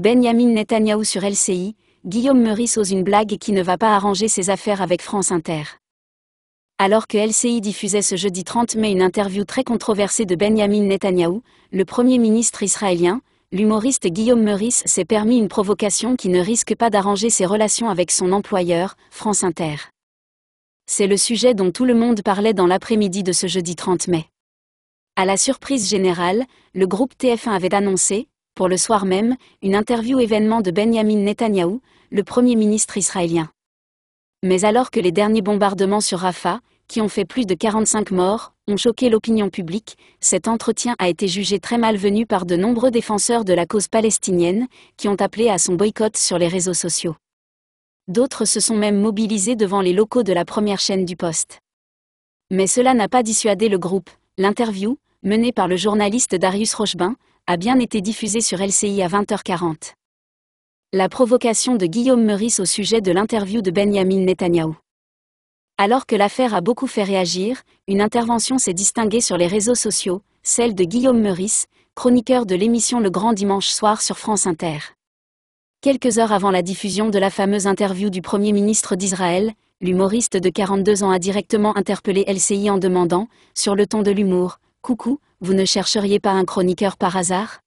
Benjamin Netanyahu sur LCI, Guillaume Meurice ose une blague qui ne va pas arranger ses affaires avec France Inter. Alors que LCI diffusait ce jeudi 30 mai une interview très controversée de Benjamin Netanyahou, le Premier ministre israélien, l'humoriste Guillaume Meurice s'est permis une provocation qui ne risque pas d'arranger ses relations avec son employeur, France Inter. C'est le sujet dont tout le monde parlait dans l'après-midi de ce jeudi 30 mai. À la surprise générale, le groupe TF1 avait annoncé, pour le soir même, une interview événement de Benjamin Netanyahou, le Premier ministre israélien. Mais alors que les derniers bombardements sur Rafah, qui ont fait plus de 45 morts, ont choqué l'opinion publique, cet entretien a été jugé très malvenu par de nombreux défenseurs de la cause palestinienne, qui ont appelé à son boycott sur les réseaux sociaux. D'autres se sont même mobilisés devant les locaux de la première chaîne du poste. Mais cela n'a pas dissuadé le groupe. L'interview, menée par le journaliste Darius Rochebin, a bien été diffusée sur LCI à 20h40. La provocation de Guillaume Meurice au sujet de l'interview de Benjamin Netanyahou. Alors que l'affaire a beaucoup fait réagir, une intervention s'est distinguée sur les réseaux sociaux, celle de Guillaume Meurice, chroniqueur de l'émission Le Grand Dimanche Soir sur France Inter. Quelques heures avant la diffusion de la fameuse interview du Premier ministre d'Israël, l'humoriste de 42 ans a directement interpellé LCI en demandant, sur le ton de l'humour, Coucou, vous ne chercheriez pas un chroniqueur par hasard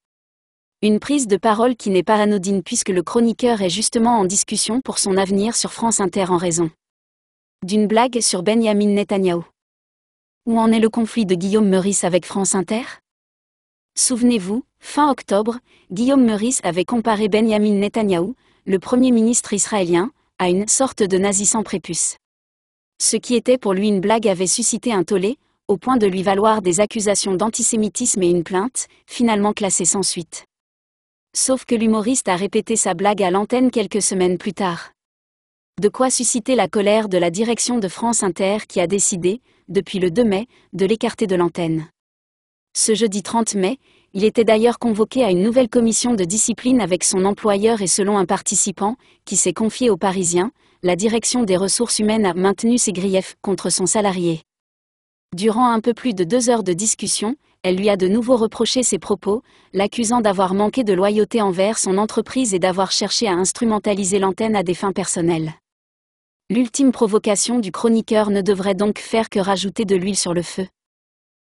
Une prise de parole qui n'est pas anodine puisque le chroniqueur est justement en discussion pour son avenir sur France Inter en raison d'une blague sur Benjamin Netanyahou. Où en est le conflit de Guillaume Meurice avec France Inter Souvenez-vous, fin octobre, Guillaume Meurice avait comparé Benjamin Netanyahu, le premier ministre israélien, à une sorte de nazi sans prépuce. Ce qui était pour lui une blague avait suscité un tollé, au point de lui valoir des accusations d'antisémitisme et une plainte, finalement classée sans suite. Sauf que l'humoriste a répété sa blague à l'antenne quelques semaines plus tard. De quoi susciter la colère de la direction de France Inter qui a décidé, depuis le 2 mai, de l'écarter de l'antenne. Ce jeudi 30 mai, il était d'ailleurs convoqué à une nouvelle commission de discipline avec son employeur et selon un participant, qui s'est confié aux Parisiens, la direction des ressources humaines a maintenu ses griefs contre son salarié. Durant un peu plus de deux heures de discussion, elle lui a de nouveau reproché ses propos, l'accusant d'avoir manqué de loyauté envers son entreprise et d'avoir cherché à instrumentaliser l'antenne à des fins personnelles. L'ultime provocation du chroniqueur ne devrait donc faire que rajouter de l'huile sur le feu.